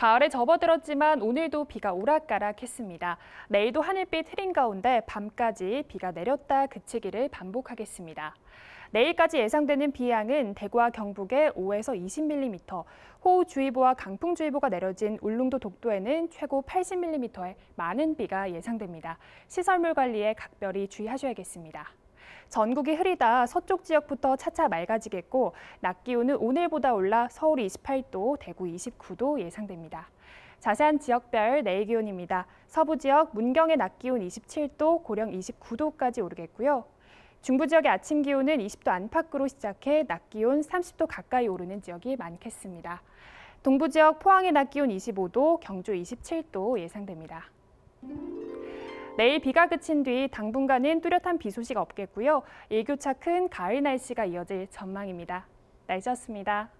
가을에 접어들었지만 오늘도 비가 오락가락했습니다. 내일도 하늘빛 흐린 가운데 밤까지 비가 내렸다 그치기를 반복하겠습니다. 내일까지 예상되는 비양은 대구와 경북에 5에서 20mm, 호우주의보와 강풍주의보가 내려진 울릉도 독도에는 최고 80mm의 많은 비가 예상됩니다. 시설물 관리에 각별히 주의하셔야겠습니다. 전국이 흐리다 서쪽 지역부터 차차 맑아지겠고 낮 기온은 오늘보다 올라 서울이 28도, 대구 29도 예상됩니다. 자세한 지역별 내일 기온입니다. 서부 지역 문경의 낮 기온 27도, 고령 29도까지 오르겠고요. 중부 지역의 아침 기온은 20도 안팎으로 시작해 낮 기온 30도 가까이 오르는 지역이 많겠습니다. 동부 지역 포항의 낮 기온 25도, 경주 27도 예상됩니다. 내일 비가 그친 뒤 당분간은 뚜렷한 비 소식 없겠고요. 일교차 큰 가을 날씨가 이어질 전망입니다. 날씨였습니다.